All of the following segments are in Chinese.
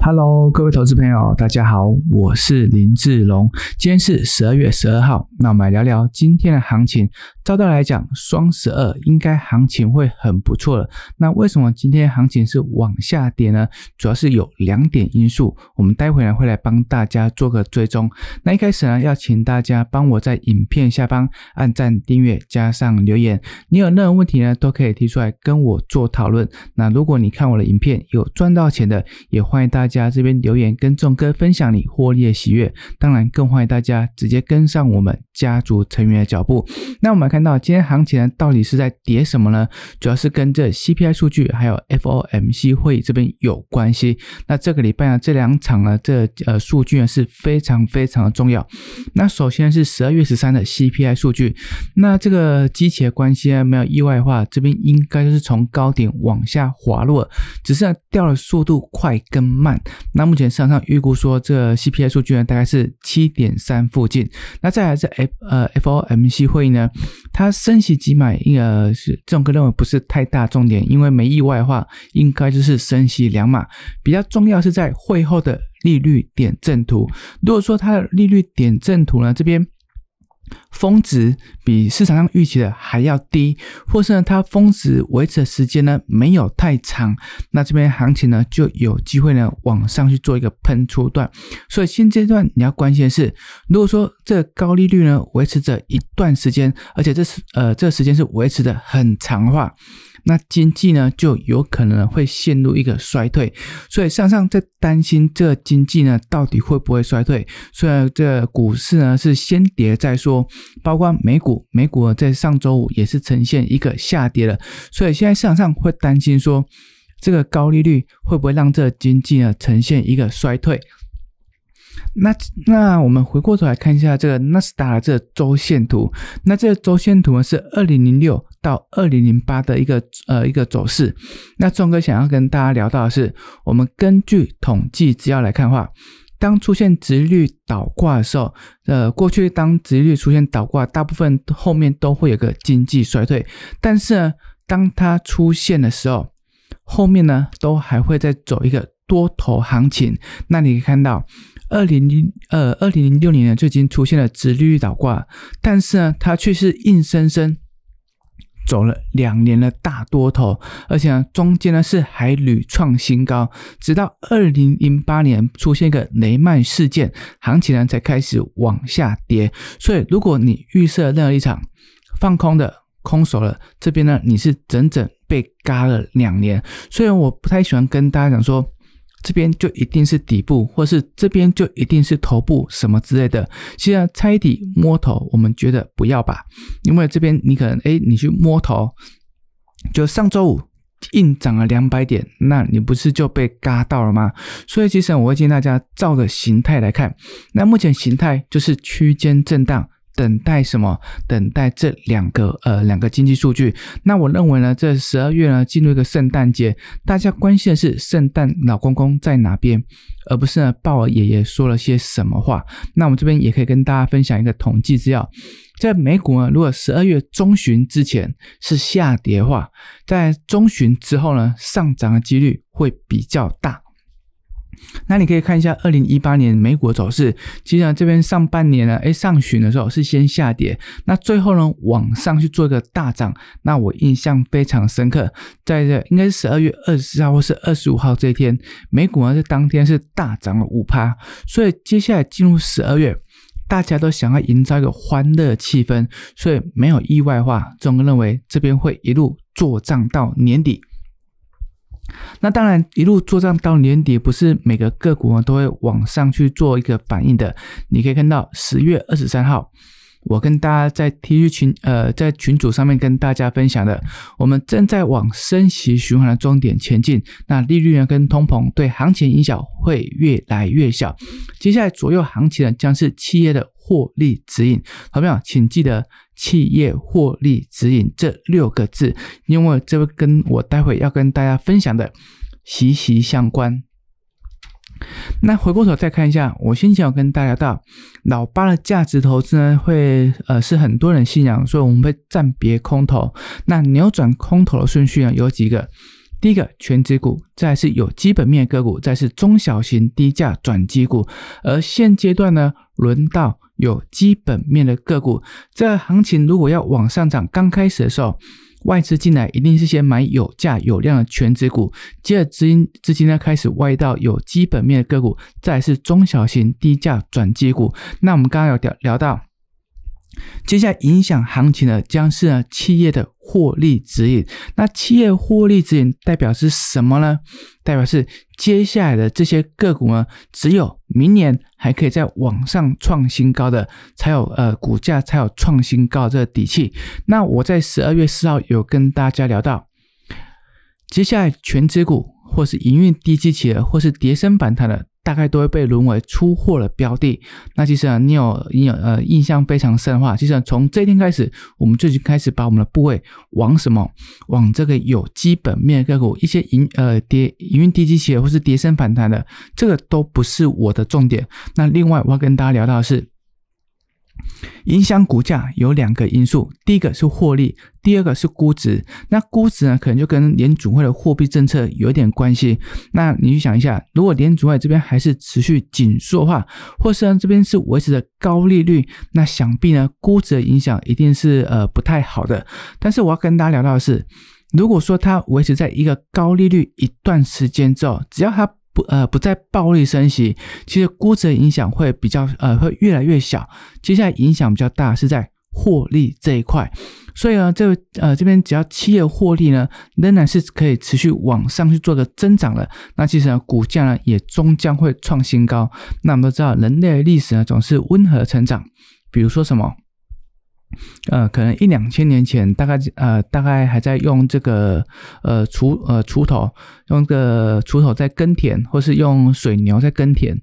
Hello，各位投资朋友，大家好，我是林志龙。今天是十二月十二号。那我们来聊聊今天的行情。照道理讲，双十二应该行情会很不错了。那为什么今天行情是往下跌呢？主要是有两点因素。我们待会呢会来帮大家做个追踪。那一开始呢要请大家帮我在影片下方按赞、订阅，加上留言。你有任何问题呢都可以提出来跟我做讨论。那如果你看我的影片有赚到钱的，也欢迎大家这边留言跟众哥分享你获利的喜悦。当然更欢迎大家直接跟上我们。家族成员的脚步。那我们看到今天行情呢，到底是在跌什么呢？主要是跟这 CPI 数据还有 FOMC 会议这边有关系。那这个礼拜呢，这两场呢，这呃数据呢是非常非常的重要。那首先是十二月十三的 CPI 数据，那这个机器的关系呢，没有意外的话，这边应该是从高点往下滑落，只是掉的速度快跟慢。那目前市场上预估说，这 CPI 数据呢大概是七点三附近。那再来是 F。呃，FOMC 会议呢，它升息几码？应个是，种哥认为不是太大重点，因为没意外的话，应该就是升息两码。比较重要是在会后的利率点阵图。如果说它的利率点阵图呢，这边。峰值比市场上预期的还要低，或是呢，它峰值维持的时间呢没有太长，那这边行情呢就有机会呢往上去做一个喷出段。所以现阶段你要关心的是，如果说这高利率呢维持着一段时间，而且这是呃这个时间是维持的很长话，那经济呢就有可能会陷入一个衰退。所以上上在担心这经济呢到底会不会衰退，虽然这股市呢是先跌再说。包括美股，美股在上周五也是呈现一个下跌了，所以现在市场上会担心说，这个高利率会不会让这经济呢呈现一个衰退？那那我们回过头来看一下这个纳斯达克的这周线图，那这周线图呢是二零零六到二零零八的一个呃一个走势。那庄哥想要跟大家聊到的是，我们根据统计资料来看话。当出现直率倒挂的时候，呃，过去当直率出现倒挂，大部分后面都会有个经济衰退。但是呢，当它出现的时候，后面呢都还会再走一个多头行情。那你可以看到，二零零呃二零零六年呢，就已经出现了直率倒挂，但是呢，它却是硬生生。走了两年的大多头，而且呢，中间呢是还屡创新高，直到二零零八年出现一个雷曼事件，行情呢才开始往下跌。所以，如果你预设任何一场放空的空手了，这边呢你是整整被嘎了两年。虽然我不太喜欢跟大家讲说。这边就一定是底部，或是这边就一定是头部，什么之类的。其实拆底摸头，我们觉得不要吧，因为这边你可能哎，你去摸头，就上周五硬涨了两百点，那你不是就被嘎到了吗？所以，其实我会建议大家照着形态来看。那目前形态就是区间震荡。等待什么？等待这两个呃两个经济数据。那我认为呢，这十二月呢进入一个圣诞节，大家关心的是圣诞老公公在哪边，而不是呢鲍尔爷爷说了些什么话。那我们这边也可以跟大家分享一个统计资料，在美股呢，如果十二月中旬之前是下跌话，在中旬之后呢上涨的几率会比较大。那你可以看一下二零一八年美股走势，其实呢这边上半年呢，哎，上旬的时候是先下跌，那最后呢，往上去做一个大涨，那我印象非常深刻，在这应该是十二月二十四号或是二十五号这一天，美股呢是当天是大涨了五趴，所以接下来进入十二月，大家都想要营造一个欢乐气氛，所以没有意外化，总认为这边会一路做涨到年底。那当然，一路做账到年底，不是每个个股都会往上去做一个反应的。你可以看到，十月二十三号，我跟大家在 T 恤群呃，在群组上面跟大家分享的，我们正在往升息循环的终点前进。那利率呢，跟通膨对行情影响会越来越小。接下来左右行情呢，将是企业的获利指引。朋友们，请记得。企业获利指引这六个字，因为这跟我待会要跟大家分享的息息相关。那回过头再看一下，我先前有跟大家到，老八的价值投资呢会呃是很多人信仰，所以我们会暂别空头。那扭转空头的顺序呢有几个？第一个全值股，再是有基本面个股，再是中小型低价转机股。而现阶段呢，轮到有基本面的个股。这行情如果要往上涨，刚开始的时候，外资进来一定是先买有价有量的全值股，接着资金资金呢开始外到有基本面的个股，再是中小型低价转机股。那我们刚刚有聊聊到。接下来影响行情的将是呢企业的获利指引。那企业获利指引代表是什么呢？代表是接下来的这些个股呢，只有明年还可以在网上创新高的，才有呃股价才有创新高这底气。那我在十二月四号有跟大家聊到，接下来全指股或是营运低基企，或是叠升反弹的。大概都会被沦为出货的标的。那其实啊，你有印有呃印象非常深的话，其实从这一天开始，我们就已经开始把我们的部位往什么，往这个有基本面个股，一些盈呃跌，营运低基企业或是跌升反弹的，这个都不是我的重点。那另外我要跟大家聊到的是。影响股价有两个因素，第一个是获利，第二个是估值。那估值呢，可能就跟联储会的货币政策有点关系。那你去想一下，如果联储会这边还是持续紧缩的话，或是呢这边是维持着高利率，那想必呢估值的影响一定是呃不太好的。但是我要跟大家聊到的是，如果说它维持在一个高利率一段时间之后，只要。它不呃不再暴力升息，其实估值的影响会比较呃会越来越小。接下来影响比较大是在获利这一块，所以呢这呃这边只要企业获利呢，仍然是可以持续往上去做的增长的，那其实呢股价呢也终将会创新高。那我们都知道人类历史呢总是温和成长，比如说什么？呃，可能一两千年前，大概呃大概还在用这个呃锄呃锄头，用个锄头在耕田，或是用水牛在耕田。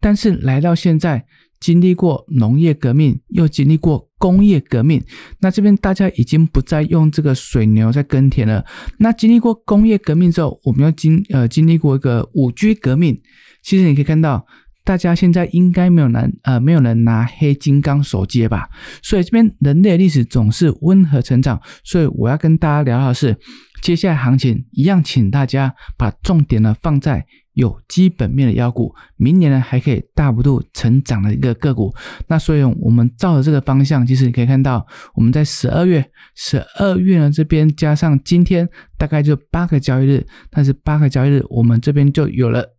但是来到现在，经历过农业革命，又经历过工业革命，那这边大家已经不再用这个水牛在耕田了。那经历过工业革命之后，我们要经呃经历过一个五 G 革命。其实你可以看到。大家现在应该没有人呃没有人拿黑金刚手了吧？所以这边人类历史总是温和成长，所以我要跟大家聊的是，接下来行情一样，请大家把重点呢放在有基本面的妖股，明年呢还可以大幅度成长的一个个股。那所以，我们照着这个方向，其实你可以看到，我们在十二月，十二月呢这边加上今天，大概就八个交易日，但是八个交易日，我们这边就有了。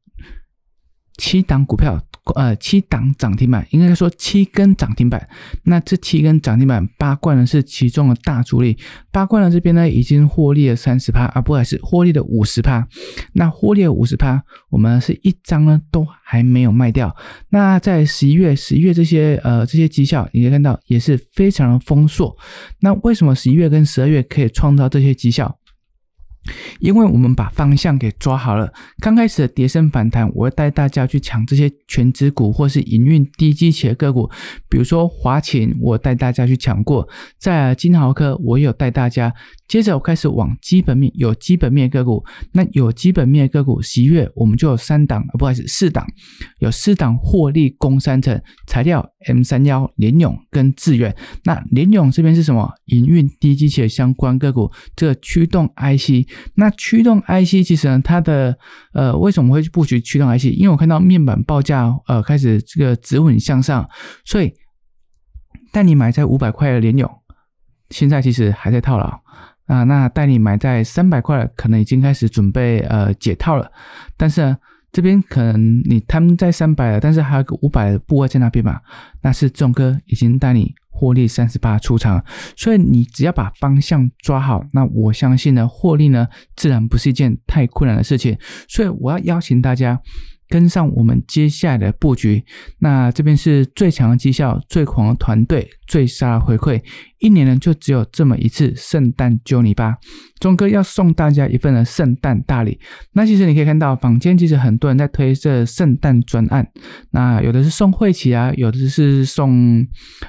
七档股票，呃，七档涨停板，应该说七根涨停板。那这七根涨停板，八冠呢是其中的大主力。八冠呢这边呢已经获利了三十趴，啊，不，还是获利的五十趴。那获利五十趴，我们是一张呢都还没有卖掉。那在十一月、十一月这些呃这些绩效，你可以看到也是非常的丰硕。那为什么十一月跟十二月可以创造这些绩效？因为我们把方向给抓好了，刚开始的跌升反弹，我会带大家去抢这些全值股或是营运低基企的个股，比如说华勤，我带大家去抢过，在金豪科，我有带大家。接着我开始往基本面有基本面个股，那有基本面个股，十一月我们就有三档，不好意思，四档，有四档获利供三成材料 M 三幺联勇跟智远。那联勇这边是什么？营运低基企相关个股，这驱动 IC。那驱动 IC 其实呢，它的呃为什么会布局驱动 IC？因为我看到面板报价呃开始这个止稳向上，所以带你买在五百块的联友，现在其实还在套牢啊。那带你买在三百块，可能已经开始准备呃解套了。但是呢，这边可能你他们在三百了，但是还有个五百部位在那边嘛？那是众哥已经带你。获利三十八出场，所以你只要把方向抓好，那我相信呢，获利呢自然不是一件太困难的事情。所以我要邀请大家。跟上我们接下来的布局，那这边是最强的绩效、最狂的团队、最杀的回馈，一年呢就只有这么一次圣诞就你吧。钟哥要送大家一份的圣诞大礼。那其实你可以看到，坊间其实很多人在推这圣诞专案，那有的是送晦气啊，有的是送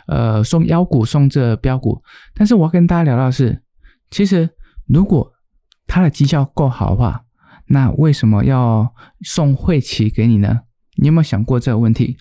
呃送腰股、送这标股。但是我跟大家聊的是，其实如果他的绩效够好的话。那为什么要送会旗给你呢？你有没有想过这个问题？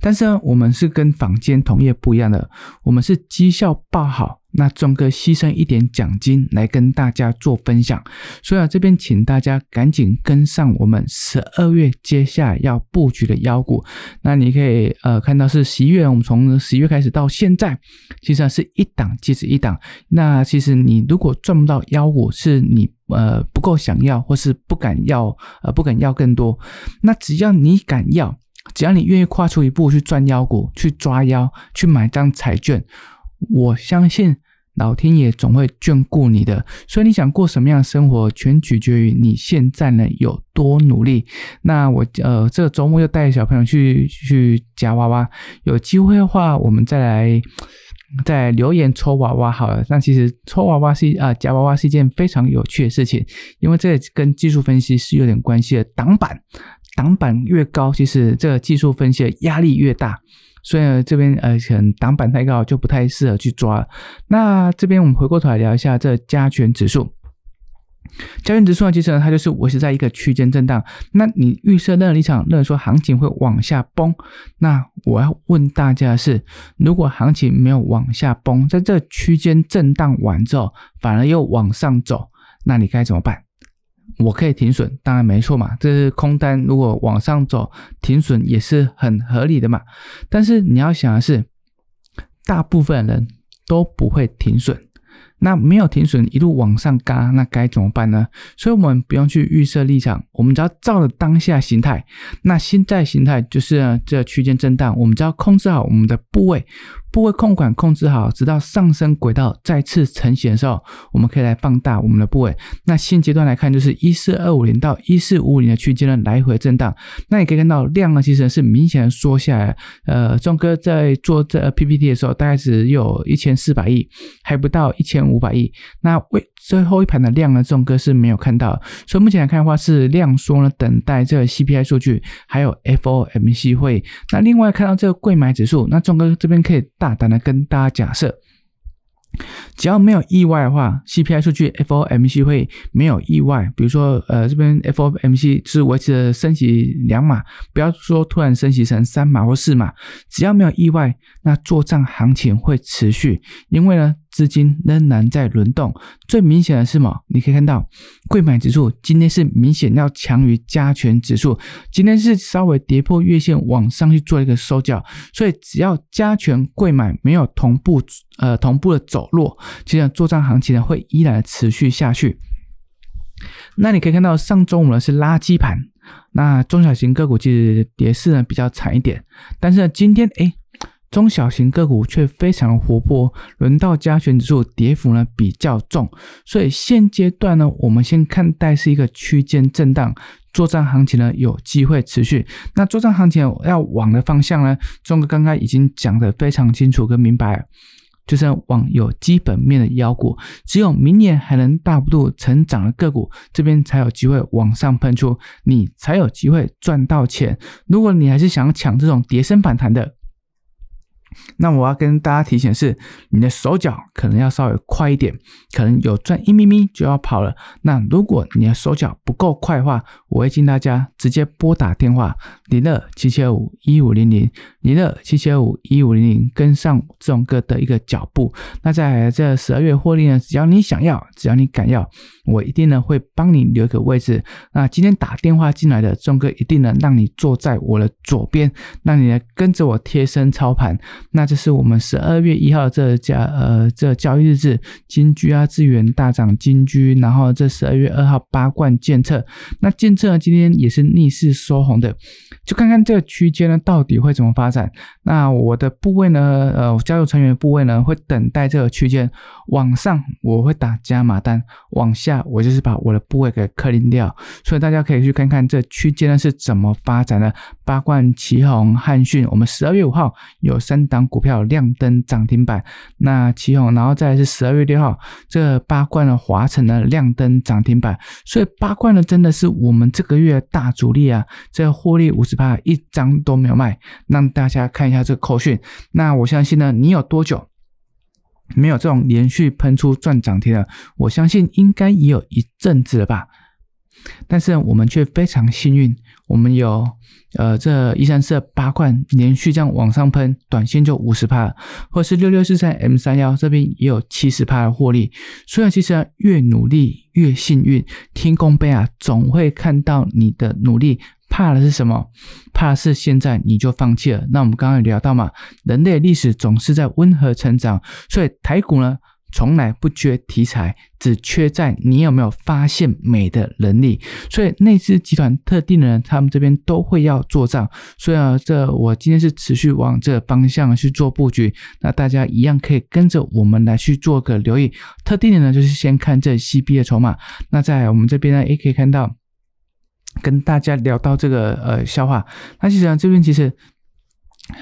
但是呢，我们是跟坊间同业不一样的，我们是绩效爆好，那庄哥牺牲一点奖金来跟大家做分享，所以啊，这边请大家赶紧跟上我们十二月接下来要布局的妖股。那你可以呃看到是十一月，我们从十一月开始到现在，其实是一档接着一档。那其实你如果赚不到妖股，是你。呃，不够想要，或是不敢要，呃，不敢要更多。那只要你敢要，只要你愿意跨出一步去赚妖股，去抓妖，去买张彩券，我相信老天爷总会眷顾你的。所以你想过什么样的生活，全取决于你现在呢有多努力。那我呃，这个周末又带小朋友去去夹娃娃，有机会的话，我们再来。在留言抽娃娃好了，但其实抽娃娃是啊，夹娃娃是一件非常有趣的事情，因为这跟技术分析是有点关系的。挡板，挡板越高，其实这个技术分析的压力越大，所以这边呃，能挡板太高就不太适合去抓。那这边我们回过头来聊一下这加权指数。家园指数呢？其实呢，它就是维持在一个区间震荡。那你预设那个立场，那说行情会往下崩。那我要问大家的是，如果行情没有往下崩，在这区间震荡完之后，反而又往上走，那你该怎么办？我可以停损，当然没错嘛。这是空单，如果往上走，停损也是很合理的嘛。但是你要想的是，大部分人都不会停损。那没有停损一路往上嘎，那该怎么办呢？所以，我们不用去预设立场，我们只要照着当下形态。那现在形态就是这区间震荡，我们只要控制好我们的部位。部位控管控制好，直到上升轨道再次成型的时候，我们可以来放大我们的部位。那现阶段来看，就是一四二五零到一四五五零的区间呢来回震荡。那你可以看到量呢，其实是明显缩下来。呃，壮哥在做这 PPT 的时候，大概只有一千四百亿，还不到一千五百亿。那为最后一盘的量呢，壮哥是没有看到。所以目前来看的话，是量缩呢，等待这个 CPI 数据还有 FOMC 会。那另外看到这个贵买指数，那壮哥这边可以大。大胆的跟大家假设，只要没有意外的话，CPI 数据、FOMC 会没有意外。比如说，呃，这边 FOMC 是维持的升息两码，不要说突然升息成三码或四码。只要没有意外，那做账行情会持续，因为呢。资金仍然在轮动，最明显的是什么？你可以看到，贵买指数今天是明显要强于加权指数，今天是稍微跌破月线，往上去做一个收脚。所以只要加权贵买没有同步呃同步的走弱，这样做涨行情呢会依然持续下去。那你可以看到，上周五呢是垃圾盘，那中小型个股其实跌势呢比较惨一点，但是呢今天哎。中小型个股却非常活泼，轮到加权指数跌幅呢比较重，所以现阶段呢，我们先看待是一个区间震荡作战行情呢，有机会持续。那作战行情要往的方向呢，钟哥刚刚已经讲的非常清楚跟明白就是往有基本面的妖股，只有明年还能大幅度成长的个股，这边才有机会往上喷出，你才有机会赚到钱。如果你还是想抢这种跌升反弹的。那我要跟大家提醒是，你的手脚可能要稍微快一点，可能有赚一咪咪就要跑了。那如果你的手脚不够快的话，我会建议大家直接拨打电话零二七七五一五零零零二七七五一五零零跟上种哥的一个脚步。那在这十二月获利呢，只要你想要，只要你敢要，我一定呢会帮你留个位置。那今天打电话进来的种哥，一定呢让你坐在我的左边，让你跟着我贴身操盘。那这是我们十二月一号这家呃这交易日志，金居啊资源大涨，金居，然后这十二月二号八冠监测，那监测今天也是逆势收红的，就看看这个区间呢到底会怎么发展。那我的部位呢，呃，加入成员部位呢，会等待这个区间往上，我会打加码单，往下我就是把我的部位给克林掉。所以大家可以去看看这区间呢是怎么发展的。八冠、旗红、汉讯，我们十二月五号有三档。股票亮灯涨停板，那起红，然后再是十二月六号这八冠的华晨的亮灯涨停板，所以八冠呢真的是我们这个月大主力啊，这获利五十趴一张都没有卖，让大家看一下这个口讯。那我相信呢，你有多久没有这种连续喷出赚涨停了？我相信应该也有一阵子了吧。但是我们却非常幸运，我们有呃这一三四八罐连续这样往上喷，短线就五十帕了，或是六六四三 M 三幺这边也有七十帕的获利。所以其实越努力越幸运，天公杯啊总会看到你的努力。怕的是什么？怕是现在你就放弃了。那我们刚刚聊到嘛，人类历史总是在温和成长，所以台股呢？从来不缺题材，只缺在你有没有发现美的能力。所以内资集团特定的人，他们这边都会要做账。所以啊，这我今天是持续往这个方向去做布局，那大家一样可以跟着我们来去做个留意。特定的呢，就是先看这 CB 的筹码。那在我们这边呢，也可以看到，跟大家聊到这个呃笑话。那其实呢这边其实。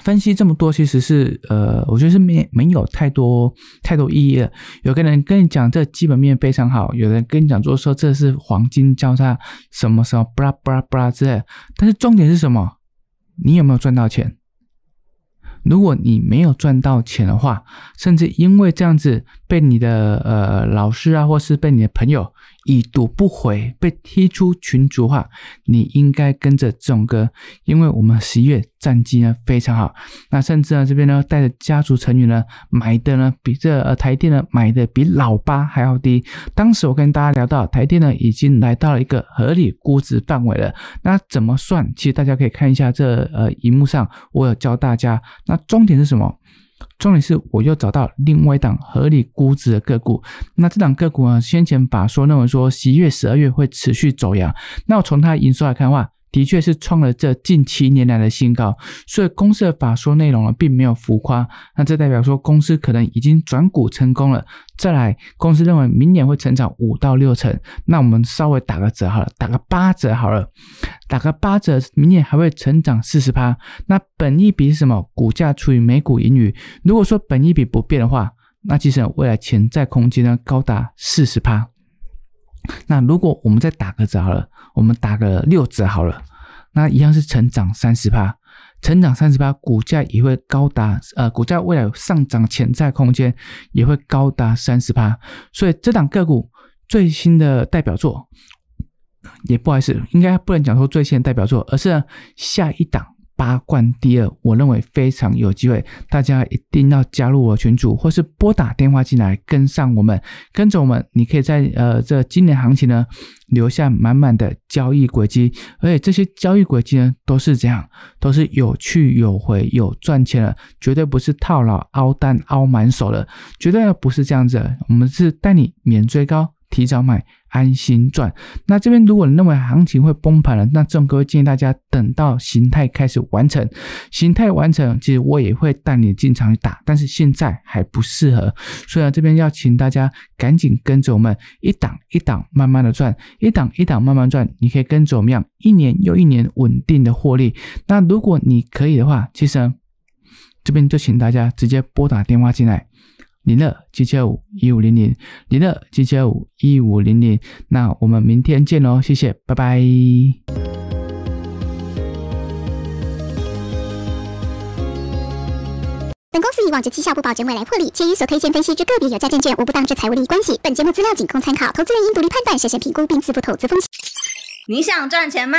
分析这么多，其实是呃，我觉得是没没有太多太多意义了。有个人跟你讲这基本面非常好，有人跟你讲说这是黄金交叉，什么什么布拉布拉布拉之类。但是重点是什么？你有没有赚到钱？如果你没有赚到钱的话，甚至因为这样子被你的呃老师啊，或是被你的朋友。已读不回，被踢出群主化，你应该跟着这种哥，因为我们十月战绩呢非常好，那甚至呢这边呢带着家族成员呢买的呢比这台电呢买的比老八还要低。当时我跟大家聊到台电呢已经来到了一个合理估值范围了，那怎么算？其实大家可以看一下这呃荧幕上，我有教大家。那重点是什么？重点是，我又找到另外一档合理估值的个股。那这档个股呢，先前法说认为说，十一月、十二月会持续走阳。那从它的营收来看的话。的确是创了这近七年来的新高，所以公司的法说内容呢，并没有浮夸。那这代表说公司可能已经转股成功了。再来，公司认为明年会成长五到六成。那我们稍微打个折好了，打个八折好了，打个八折，明年还会成长四十趴。那本一笔是什么？股价除以每股盈余。如果说本一笔不变的话，那其实未来潜在空间呢，高达四十趴。那如果我们再打个折好了。我们打个六折好了，那一样是成长三十趴，成长三十趴，股价也会高达，呃，股价未来上涨潜在空间也会高达三十趴，所以这档个股最新的代表作，也不好意思，应该不能讲说最新的代表作，而是下一档。八冠第二，我认为非常有机会，大家一定要加入我群组，或是拨打电话进来跟上我们，跟着我们，你可以在呃这今年行情呢留下满满的交易轨迹，而且这些交易轨迹呢都是这样，都是有去有回有赚钱的，绝对不是套牢、凹单、凹满手的，绝对不是这样子，我们是带你免追高，提早买。安心赚。那这边如果你认为行情会崩盘了，那郑哥建议大家等到形态开始完成，形态完成其实我也会带你进场去打，但是现在还不适合。所以呢，这边要请大家赶紧跟着我们一档一档慢慢的赚，一档一档慢慢赚。你可以跟着我们，一年又一年稳定的获利。那如果你可以的话，其实这边就请大家直接拨打电话进来。零二七七五一五零零零二七七五一五零零，那我们明天见喽，谢谢，拜拜。本公司以往站绩效不保证未来获利，且与所推荐分析之个别有价证券无不当之财务利益关系。本节目资料仅供参考，投资人应独立判断、审慎评估并自负投资风险。你想赚钱吗？